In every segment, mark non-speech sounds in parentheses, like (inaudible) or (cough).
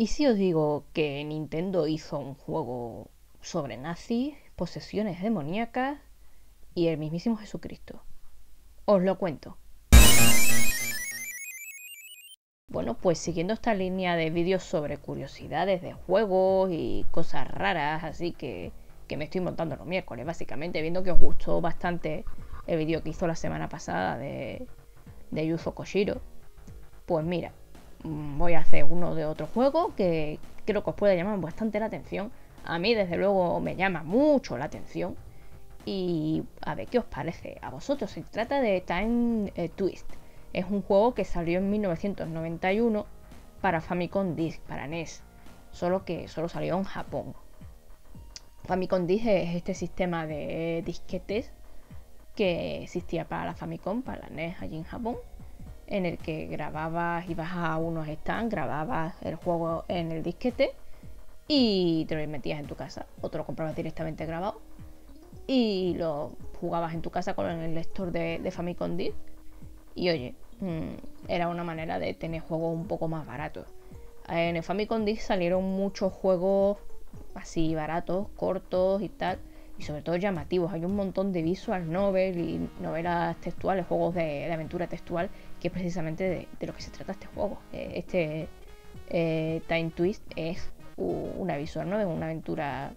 Y si os digo que Nintendo hizo un juego sobre nazis, posesiones demoníacas y el mismísimo Jesucristo. Os lo cuento. Bueno, pues siguiendo esta línea de vídeos sobre curiosidades de juegos y cosas raras, así que, que me estoy montando los miércoles, básicamente, viendo que os gustó bastante el vídeo que hizo la semana pasada de, de Yuzo Koshiro. Pues mira, voy a hacer uno de otros juegos que creo que os puede llamar bastante la atención. A mí, desde luego, me llama mucho la atención. Y a ver qué os parece a vosotros. Se trata de Time eh, Twist. Es un juego que salió en 1991 para Famicom Disc, para NES. Solo que solo salió en Japón. Famicom Disc es este sistema de disquetes que existía para la Famicom, para la NES allí en Japón en el que grababas, ibas a unos stands, grababas el juego en el disquete y te lo metías en tu casa. O te lo comprabas directamente grabado y lo jugabas en tu casa con el lector de, de Famicom Disc. Y oye, mm, era una manera de tener juegos un poco más baratos. En el Famicom Disc salieron muchos juegos así baratos, cortos y tal, y sobre todo llamativos. Hay un montón de visual novel y novelas textuales, juegos de aventura textual que es precisamente de, lo que se trata este juego. Eh, este eh, Time Twist es una visual novel, una aventura,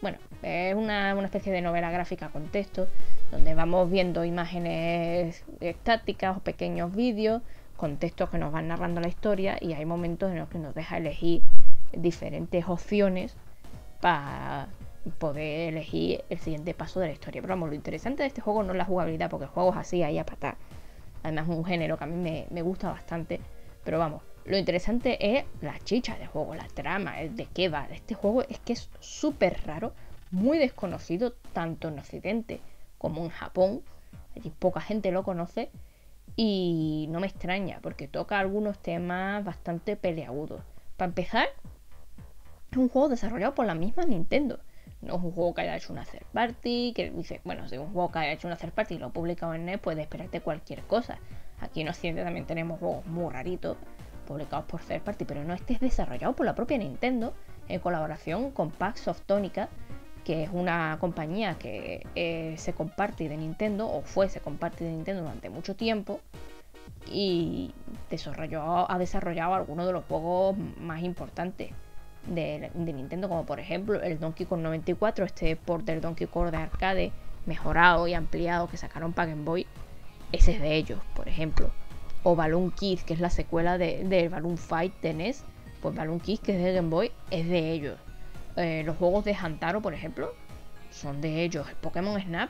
bueno, es una, especie de novela gráfica con texto, donde vamos viendo imágenes estáticas o pequeños vídeos contextos que nos van narrando la historia y hay momentos en los que nos deja elegir diferentes opciones para poder elegir el siguiente paso de la historia. Pero vamos, lo interesante de este juego no es la jugabilidad, porque el juego es así, ahí a patar. Además, un género que a mí me, gusta bastante. Pero vamos, lo interesante es la chicha del juego, la trama, el de qué va. Este juego es que es súper raro, muy desconocido, tanto en Occidente como en Japón. Allí poca gente lo conoce. Y no me extraña, porque toca algunos temas bastante peleagudos. Para empezar, es un juego desarrollado por la misma Nintendo no es un juego que haya hecho una third party, que dice, bueno, si es un juego que haya hecho una third party y lo ha publicado en net, puede esperarte cualquier cosa. Aquí en Occidente también tenemos juegos muy raritos publicados por third party, pero no este es desarrollado por la propia Nintendo en colaboración con Pax Softónica, que es una compañía que eh, se comparte de Nintendo, o fue se comparte de Nintendo durante mucho tiempo, y ha desarrollado algunos de los juegos más importantes de, Nintendo, como por ejemplo el Donkey Kong 94, este port del Donkey Kong de arcade mejorado y ampliado que sacaron para Game Boy, ese es de ellos, por ejemplo. O Balloon Kids, que es la secuela del Balloon Fight de NES, pues Balloon Kids, que es de Game Boy, es de ellos. Eh, los juegos de Hantaro, por ejemplo, son de ellos. El Pokémon Snap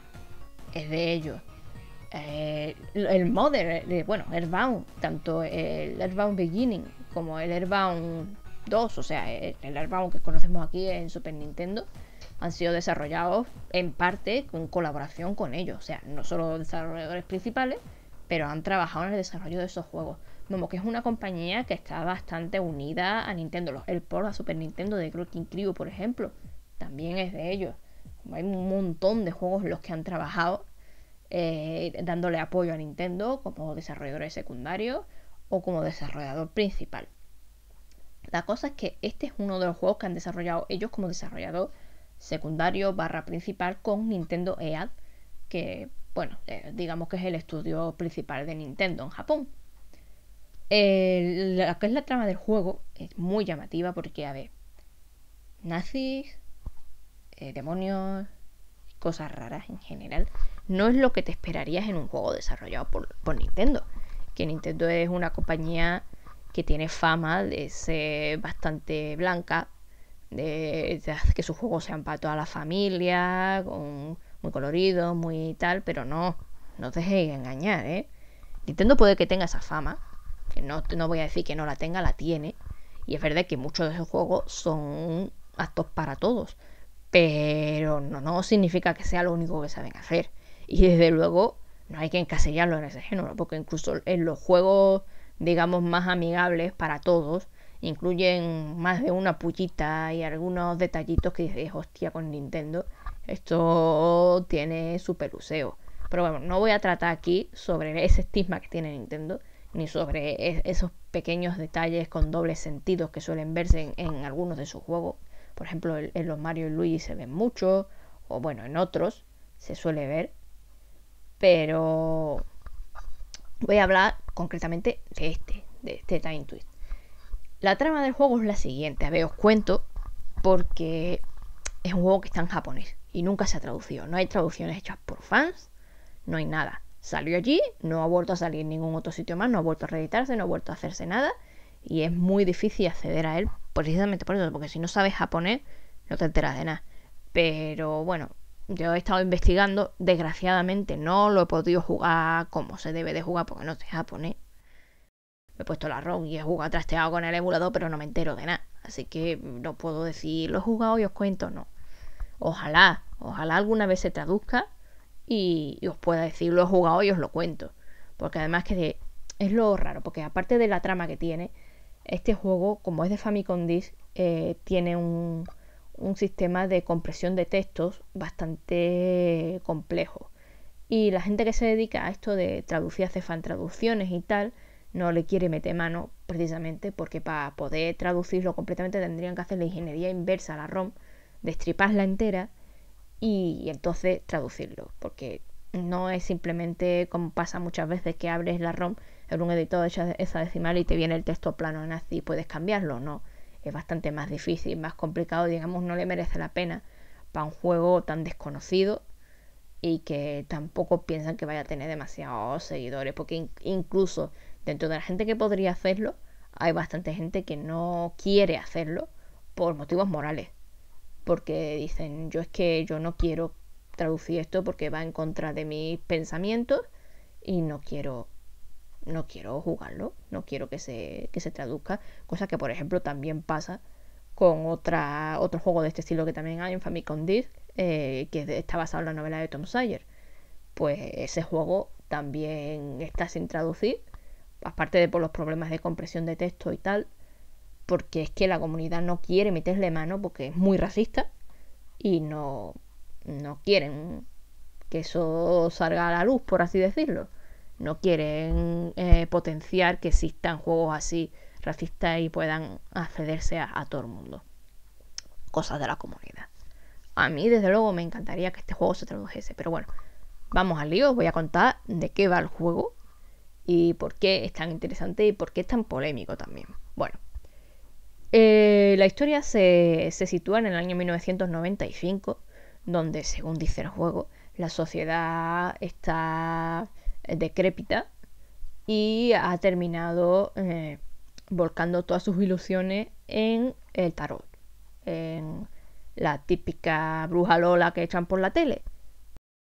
es de ellos. Eh, el Mother, eh, bueno, Airbound, tanto el Airbound Beginning como el Airbound Dos, o sea, eh, el arma que conocemos aquí en Super Nintendo, han sido desarrollados en parte con colaboración con ellos. O sea, no solo desarrolladores principales, pero han trabajado en el desarrollo de esos juegos. Como que es una compañía que está bastante unida a Nintendo. El port a Super Nintendo de y Crew, por ejemplo, también es de ellos. Hay un montón de juegos en los que han trabajado eh, dándole apoyo a Nintendo como desarrolladores secundarios o como desarrollador principal. La cosa es que este es uno de los juegos que han desarrollado ellos como desarrollador secundario barra principal con Nintendo EAD, que bueno, eh, digamos que es el estudio principal de Nintendo en Japón. que es la trama del juego es muy llamativa porque, a ver, nazis, eh, demonios, cosas raras en general, no es lo que te esperarías en un juego desarrollado por Nintendo. Que Nintendo es una compañía que tiene fama de ser bastante blanca, de, hacer que sus juegos sean para toda la familia, con, muy coloridos, muy tal, pero no, no os dejéis engañar, ¿eh? Nintendo puede que tenga esa fama, que no, no voy a decir que no la tenga, la tiene, y es verdad que muchos de esos juegos son actos para todos, pero no, no significa que sea lo único que saben hacer. Y desde luego no hay que encasillarlo en ese género, porque incluso en los juegos digamos, más amigables para todos. Incluyen más de una pullita y algunos detallitos que es hostia, con Nintendo. Esto tiene su peluseo. Pero bueno, no voy a tratar aquí sobre ese estigma que tiene Nintendo, ni sobre esos pequeños detalles con dobles sentidos que suelen verse en, algunos de sus juegos. Por ejemplo, en los Mario y Luigi se ven mucho, o bueno, en otros se suele ver. Pero voy a hablar concretamente de este, de este Time Twist. La trama del juego es la siguiente, a ver, os cuento porque es un juego que está en japonés y nunca se ha traducido, no hay traducciones hechas por fans, no hay nada. Salió allí, no ha vuelto a salir en ningún otro sitio más, no ha vuelto a reeditarse, no ha vuelto a hacerse nada y es muy difícil acceder a él precisamente por eso, porque si no sabes japonés no te enteras de nada. Pero bueno, yo he estado investigando, desgraciadamente no lo he podido jugar como se debe de jugar porque no te japonés Me he puesto la ROM y he jugado trasteado con el emulador, pero no me entero de nada. Así que no puedo decir, lo he jugado y os cuento, no. Ojalá, ojalá alguna vez se traduzca y, os pueda decir, lo he jugado y os lo cuento. Porque además que es lo raro, porque aparte de la trama que tiene, este juego, como es de Famicom Disc, eh, tiene un, un sistema de compresión de textos bastante complejo. Y la gente que se dedica a esto de traducir, hace fan traducciones y tal, no le quiere meter mano precisamente porque para poder traducirlo completamente tendrían que hacer la ingeniería inversa a la ROM, destriparla entera y, entonces traducirlo. Porque no es simplemente como pasa muchas veces que abres la ROM en un editor de esa decimal y te viene el texto plano así y puedes cambiarlo, no es bastante más difícil, más complicado, digamos, no le merece la pena para un juego tan desconocido y que tampoco piensan que vaya a tener demasiados seguidores, porque incluso dentro de la gente que podría hacerlo, hay bastante gente que no quiere hacerlo por motivos morales, porque dicen, yo es que yo no quiero traducir esto porque va en contra de mis pensamientos y no quiero no quiero jugarlo, no quiero que se, que se traduzca, cosa que por ejemplo también pasa con otra, otro juego de este estilo que también hay en Famicom Disc, eh, que está basado en la novela de Tom Sawyer. Pues ese juego también está sin traducir, aparte de por los problemas de compresión de texto y tal, porque es que la comunidad no quiere meterle mano porque es muy racista y no, no quieren que eso salga a la luz, por así decirlo no quieren eh, potenciar que existan juegos así racistas y puedan accederse a, todo el mundo. Cosas de la comunidad. A mí, desde luego, me encantaría que este juego se tradujese, pero bueno, vamos al lío, os voy a contar de qué va el juego y por qué es tan interesante y por qué es tan polémico también. Bueno, eh, la historia se, se sitúa en el año 1995, donde, según dice el juego, la sociedad está eh, decrépita y ha terminado eh, volcando todas sus ilusiones en el tarot, en la típica bruja lola que echan por la tele.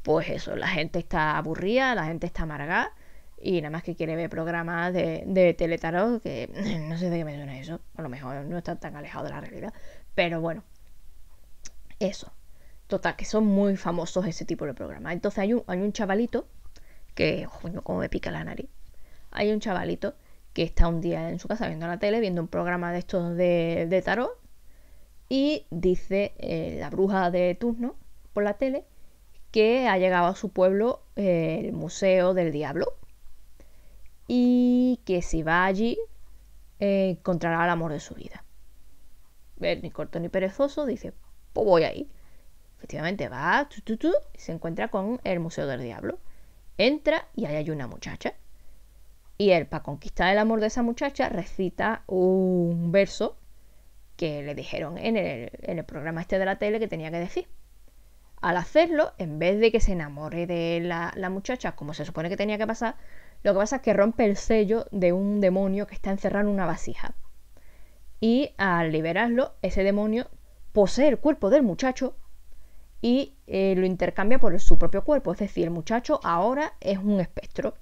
Pues eso, la gente está aburrida, la gente está amargada y nada más que quiere ver programas de, de teletarot que (laughs) no sé de qué me suena eso, a lo mejor no está tan alejado de la realidad, pero bueno, eso. Total, que son muy famosos ese tipo de programas. Entonces hay hay un chavalito que, joder, cómo me pica la nariz. Hay un chavalito que está un día en su casa viendo la tele, viendo un programa de estos de, tarot, y dice eh, la bruja de turno por la tele que ha llegado a su pueblo eh, el Museo del Diablo y que si va allí eh, encontrará el amor de su vida. Ver, ni corto ni perezoso, dice, pues voy ahí. Efectivamente va, tu, tu, tu, y se encuentra con el Museo del Diablo. Entra y ahí hay una muchacha. Y él, para conquistar el amor de esa muchacha, recita un verso que le dijeron en el, programa este de la tele que tenía que decir. Al hacerlo, en vez de que se enamore de la, la, muchacha, como se supone que tenía que pasar, lo que pasa es que rompe el sello de un demonio que está encerrado en una vasija. Y al liberarlo, ese demonio posee el cuerpo del muchacho y eh, lo intercambia por su propio cuerpo. Es decir, el muchacho ahora es un espectro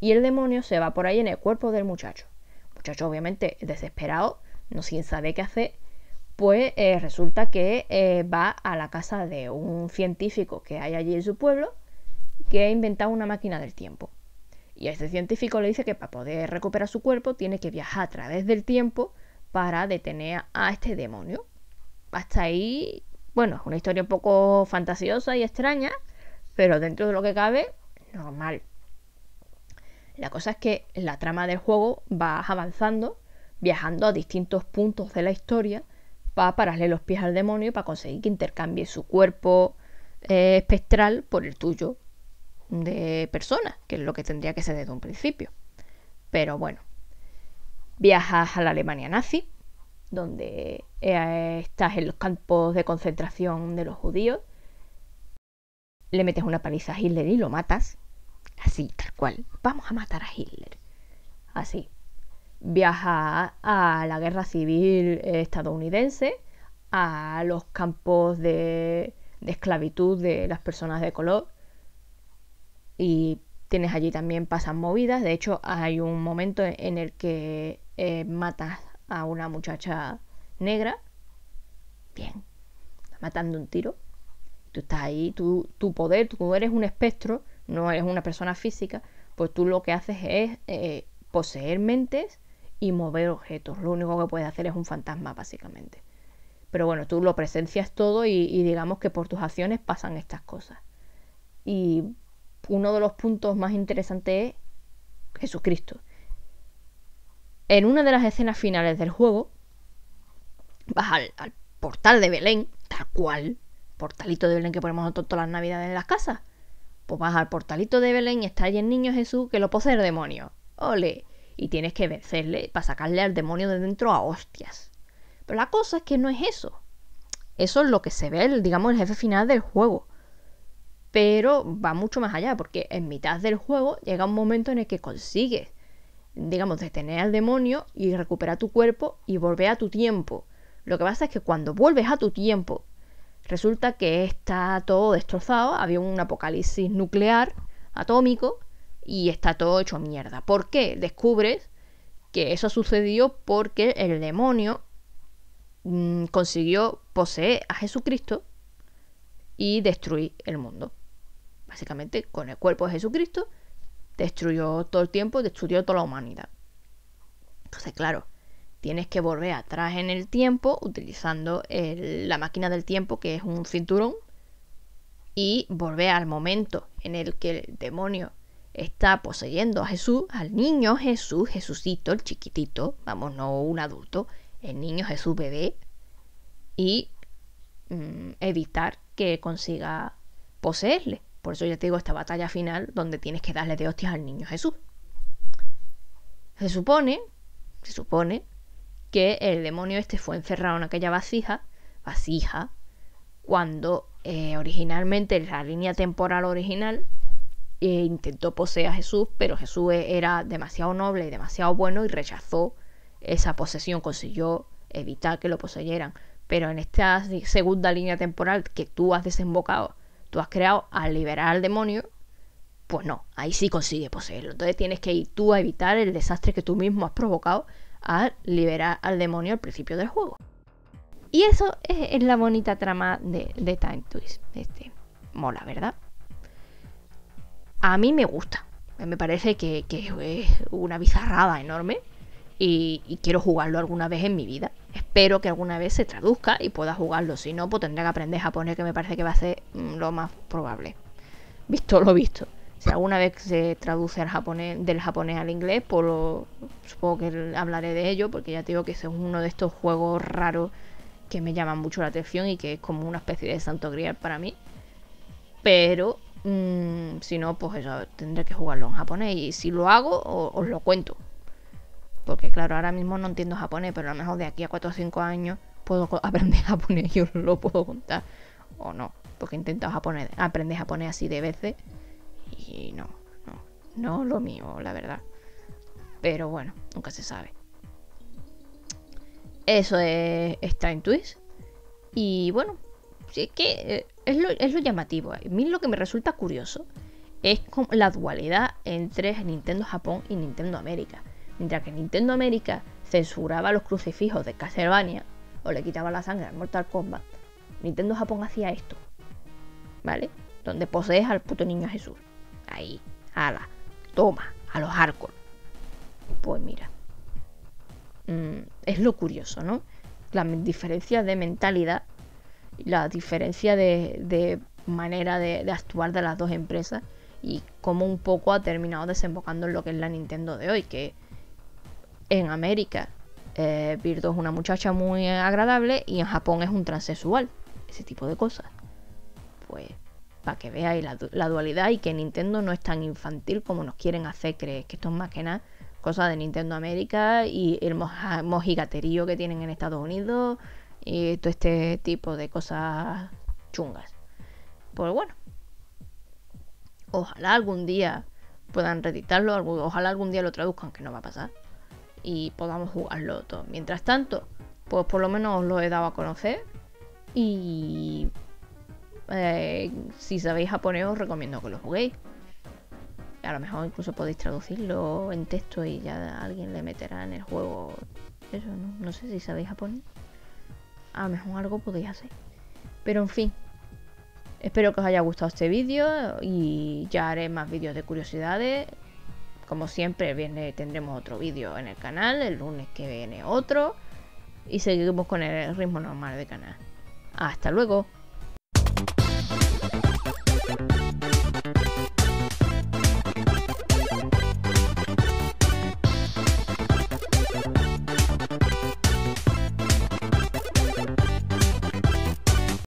y el demonio se va por ahí en el cuerpo del muchacho. El muchacho obviamente desesperado, no sin saber qué hacer, pues eh, resulta que eh, va a la casa de un científico que hay allí en su pueblo que ha inventado una máquina del tiempo. Y a este científico le dice que para poder recuperar su cuerpo tiene que viajar a través del tiempo para detener a este demonio. Hasta ahí bueno, es una historia un poco fantasiosa y extraña, pero dentro de lo que cabe, normal. La cosa es que la trama del juego va avanzando, viajando a distintos puntos de la historia para pararle los pies al demonio y para conseguir que intercambie su cuerpo eh, espectral por el tuyo de persona, que es lo que tendría que ser desde un principio. Pero bueno, viajas a la Alemania nazi, donde eh, estás en los campos de concentración de los judíos, le metes una paliza a Hitler y lo matas, así, tal cual, vamos a matar a Hitler, así. Viaja a la guerra civil estadounidense, a los campos de, esclavitud de las personas de color y tienes allí también pasan movidas. De hecho, hay un momento en el que eh, matas a una muchacha negra, bien, está matando un tiro, tú estás ahí, tú, tu poder, tú eres un espectro, no eres una persona física, pues tú lo que haces es eh, poseer mentes y mover objetos. Lo único que puedes hacer es un fantasma, básicamente. Pero bueno, tú lo presencias todo y, y, digamos que por tus acciones pasan estas cosas. Y uno de los puntos más interesantes es Jesucristo en una de las escenas finales del juego, vas al, portal de Belén, tal cual, portalito de Belén que ponemos todas las navidades en las casas. Pues vas al portalito de Belén y está allí el niño Jesús que lo posee el demonio. ¡Ole! Y tienes que vencerle para sacarle al demonio de dentro a hostias. Pero la cosa es que no es eso. Eso es lo que se ve, digamos, el jefe final del juego. Pero va mucho más allá, porque en mitad del juego llega un momento en el que consigues digamos, detener al demonio y recuperar tu cuerpo y volver a tu tiempo. Lo que pasa es que cuando vuelves a tu tiempo, resulta que está todo destrozado, había un apocalipsis nuclear, atómico, y está todo hecho mierda. ¿Por qué? Descubres que eso sucedió porque el demonio mm, consiguió poseer a Jesucristo y destruir el mundo. Básicamente, con el cuerpo de Jesucristo, destruyó todo el tiempo, destruyó toda la humanidad. Entonces, claro, tienes que volver atrás en el tiempo utilizando la máquina del tiempo, que es un cinturón, y volver al momento en el que el demonio está poseyendo a Jesús, al niño Jesús, Jesucito, el chiquitito, vamos, no un adulto, el niño Jesús bebé, y mm, evitar que consiga poseerle. Por eso ya te digo, esta batalla final donde tienes que darle de hostias al niño Jesús. Se supone, se supone que el demonio este fue encerrado en aquella vasija, vasija, cuando eh, originalmente la línea temporal original eh, intentó poseer a Jesús, pero Jesús e-, era demasiado noble y demasiado bueno y rechazó esa posesión, consiguió evitar que lo poseyeran. Pero en esta segunda línea temporal que tú has desembocado, has creado al liberar al demonio, pues no, ahí sí consigue poseerlo. Entonces tienes que ir tú a evitar el desastre que tú mismo has provocado al liberar al demonio al principio del juego. Y eso es, la bonita trama de, Time Twist. Este, mola, ¿verdad? A mí me gusta. Me parece que, es una bizarrada enorme y quiero jugarlo alguna vez en mi vida pero que alguna vez se traduzca y pueda jugarlo. Si no, pues tendré que aprender japonés, que me parece que va a ser mm, lo más probable. Visto lo visto. Si alguna vez se traduce japonés, del japonés al inglés, pues lo, supongo que hablaré de ello, porque ya te digo que es uno de estos juegos raros que me llaman mucho la atención y que es como una especie de santo grial para mí. Pero mm, si no, pues eso, tendré que jugarlo en japonés. Y si lo hago, os lo cuento. Porque claro, ahora mismo no entiendo japonés, pero a lo mejor de aquí a 4 o 5 años puedo (laughs) aprender japonés y lo puedo contar. O no, porque he intentado aprender japonés así de veces y no, no, no lo mío, la verdad. Pero bueno, nunca se sabe. Eso es, está Twist Y bueno, es que eh, es lo, es lo llamativo. Eh. A mí lo que me resulta curioso es la dualidad entre Nintendo Japón y Nintendo América. Mientras que Nintendo América censuraba los crucifijos de Castlevania o le quitaba la sangre a Mortal Kombat, Nintendo Japón hacía esto. ¿Vale? Donde posees al puto niño Jesús. Ahí, ala, toma, a los arcos. Pues mira. Mm, es lo curioso, ¿no? La diferencia de mentalidad la diferencia de, manera de, de actuar de las dos empresas y cómo un poco ha terminado desembocando en lo que es la Nintendo de hoy, que en América eh, es una muchacha muy agradable y en Japón es un transexual. Ese tipo de cosas. Pues para que veáis la, dualidad y que Nintendo no es tan infantil como nos quieren hacer creer. Que esto es más que nada cosa de Nintendo América y el mojigaterío que tienen en Estados Unidos y todo este tipo de cosas chungas. Pues bueno. Ojalá algún día puedan reeditarlo, ojalá algún día lo traduzcan, que no va a pasar y podamos jugarlo todo. Mientras tanto, pues por lo menos os lo he dado a conocer y eh, si sabéis japonés os recomiendo que lo juguéis. A lo mejor incluso podéis traducirlo en texto y ya alguien le meterá en el juego eso, no, no sé si sabéis japonés. A lo mejor algo podéis hacer. Pero en fin, espero que os haya gustado este vídeo y ya haré más vídeos de curiosidades como siempre, viene tendremos otro vídeo en el canal, el lunes que viene otro y seguimos con el ritmo normal de canal. Hasta luego.